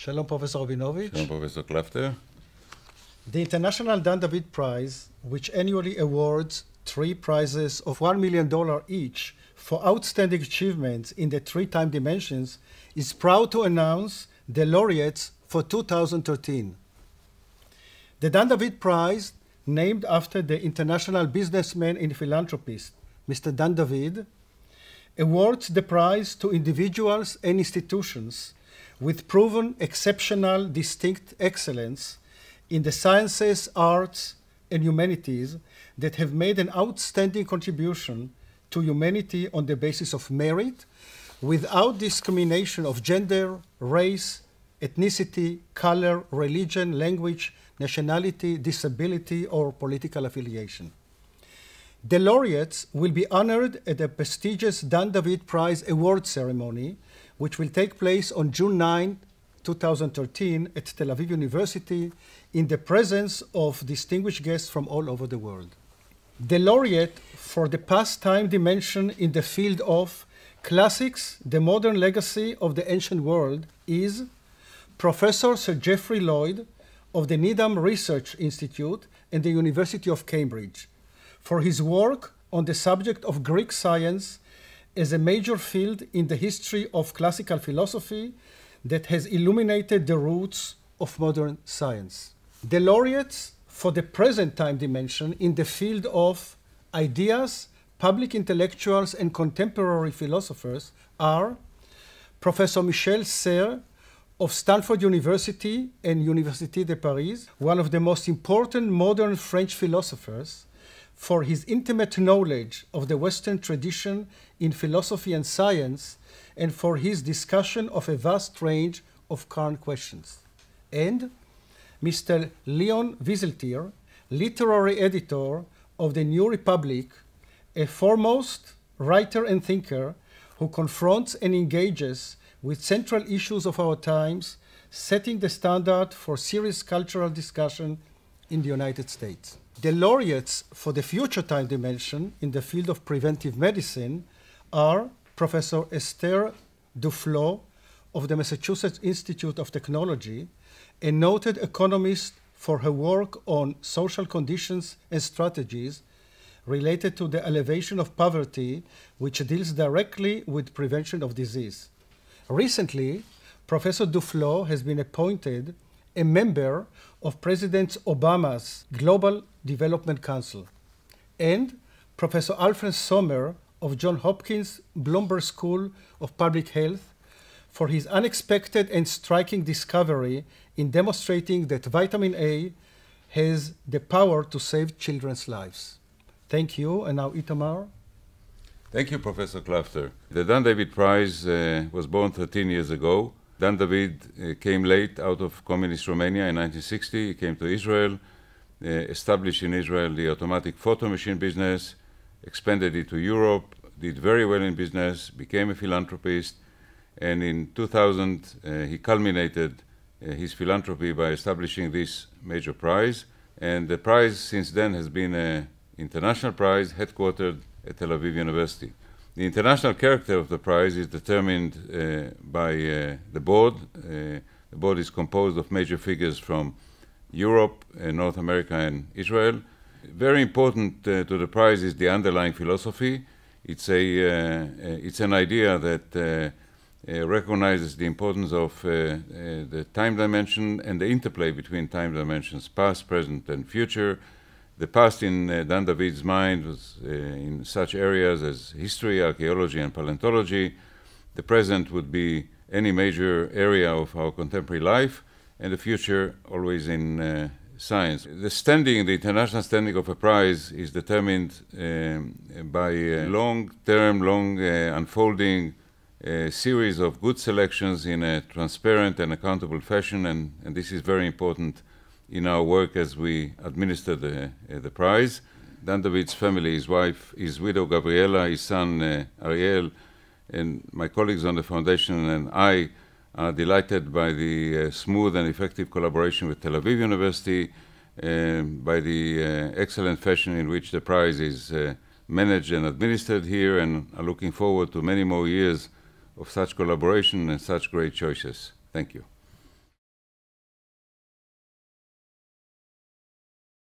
Shalom, Professor Rabinovich. Shalom, Professor Klafter. The International Dan David Prize, which annually awards three prizes of $1 million each for outstanding achievements in the three time dimensions, is proud to announce the laureates for 2013. The Dan David Prize, named after the international businessman and philanthropist, Mr. Dan David, awards the prize to individuals and institutions with proven exceptional distinct excellence in the sciences, arts, and humanities that have made an outstanding contribution to humanity on the basis of merit without discrimination of gender, race, ethnicity, color, religion, language, nationality, disability, or political affiliation. The laureates will be honored at the prestigious Dan David Prize Award ceremony which will take place on June 9, 2013, at Tel Aviv University in the presence of distinguished guests from all over the world. The laureate for the past time dimension in the field of classics, the modern legacy of the ancient world, is Professor Sir Geoffrey Lloyd of the Needham Research Institute and the University of Cambridge for his work on the subject of Greek science as a major field in the history of classical philosophy that has illuminated the roots of modern science. The laureates for the present time dimension in the field of ideas, public intellectuals, and contemporary philosophers are Professor Michel Serre of Stanford University and Université de Paris, one of the most important modern French philosophers, for his intimate knowledge of the Western tradition in philosophy and science, and for his discussion of a vast range of current questions. And Mr. Leon Wieseltier, literary editor of The New Republic, a foremost writer and thinker who confronts and engages with central issues of our times, setting the standard for serious cultural discussion in the United States. The laureates for the future time dimension in the field of preventive medicine are Professor Esther Duflo of the Massachusetts Institute of Technology, a noted economist for her work on social conditions and strategies related to the elevation of poverty, which deals directly with prevention of disease. Recently, Professor Duflo has been appointed a member of President Obama's Global Development Council, and Professor Alfred Sommer of Johns Hopkins Bloomberg School of Public Health for his unexpected and striking discovery in demonstrating that vitamin A has the power to save children's lives. Thank you, and now Itamar. Thank you, Professor Klafter. The Dan David Prize uh, was born 13 years ago Dan David eh, came late out of communist Romania in 1960. He came to Israel, eh, established in Israel the automatic photo machine business, expanded it to Europe, did very well in business, became a philanthropist, and in 2000 uh, eh, he culminated uh, his philanthropy by establishing this major prize. And the prize since then has been an international prize headquartered at Tel Aviv University. The international character of the prize is determined uh, by uh, the board. Uh, the board is composed of major figures from Europe, uh, North America, and Israel. Very important uh, to the prize is the underlying philosophy. It's a it's an idea that recognizes the importance of the time dimension and the interplay between time dimensions, past, present, and future the past in uh, Dan David's mind was uh, in such areas as history, archaeology, and paleontology. The present would be any major area of our contemporary life, and the future always in uh, science. The standing, the international standing of a prize is determined um, by a long term, long uh, unfolding uh, series of good selections in a transparent and accountable fashion, and, and this is very important in our work as we administer the, uh, the prize. Dandovic's family, his wife, his widow Gabriela, his son uh, Ariel, and my colleagues on the foundation and I are delighted by the uh, smooth and effective collaboration with Tel Aviv University, um, by the uh, excellent fashion in which the prize is uh, managed and administered here, and are looking forward to many more years of such collaboration and such great choices. Thank you.